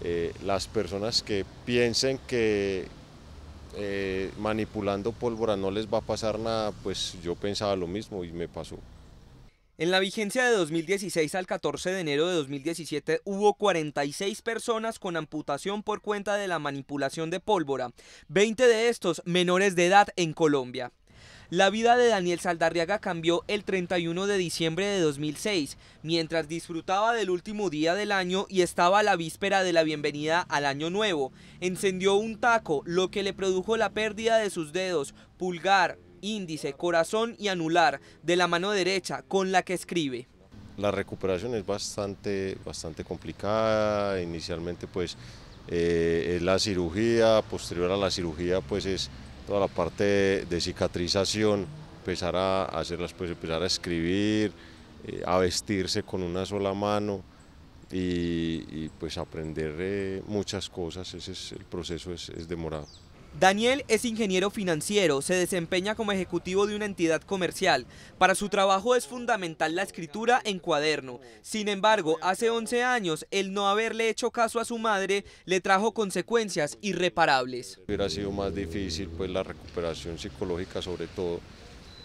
Eh, las personas que piensen que eh, manipulando pólvora no les va a pasar nada, pues yo pensaba lo mismo y me pasó. En la vigencia de 2016 al 14 de enero de 2017 hubo 46 personas con amputación por cuenta de la manipulación de pólvora, 20 de estos menores de edad en Colombia. La vida de Daniel Saldarriaga cambió el 31 de diciembre de 2006, mientras disfrutaba del último día del año y estaba a la víspera de la bienvenida al año nuevo. Encendió un taco, lo que le produjo la pérdida de sus dedos, pulgar, índice, corazón y anular de la mano derecha con la que escribe. La recuperación es bastante, bastante complicada, inicialmente pues eh, la cirugía, posterior a la cirugía pues es toda la parte de cicatrización, empezar a hacerlas, pues empezar a escribir, eh, a vestirse con una sola mano y, pues aprender eh, muchas cosas, ese es el proceso, es demorado. Daniel es ingeniero financiero, se desempeña como ejecutivo de una entidad comercial. Para su trabajo es fundamental la escritura en cuaderno. Sin embargo, hace 11 años, el no haberle hecho caso a su madre le trajo consecuencias irreparables. Hubiera sido más difícil pues, la recuperación psicológica sobre todo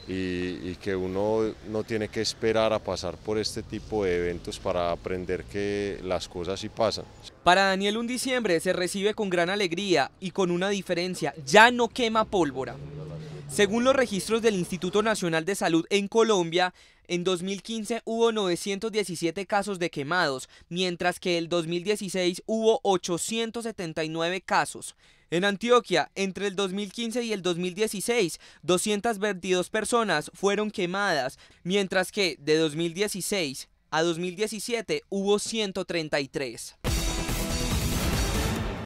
y que uno no tiene que esperar a pasar por este tipo de eventos para aprender que las cosas sí pasan. Para Daniel un diciembre se recibe con gran alegría y con una diferencia, ya no quema pólvora. Según los registros del Instituto Nacional de Salud en Colombia, en 2015 hubo 917 casos de quemados, mientras que en 2016 hubo 879 casos. En Antioquia, entre el 2015 y el 2016, 222 personas fueron quemadas, mientras que de 2016 a 2017 hubo 133.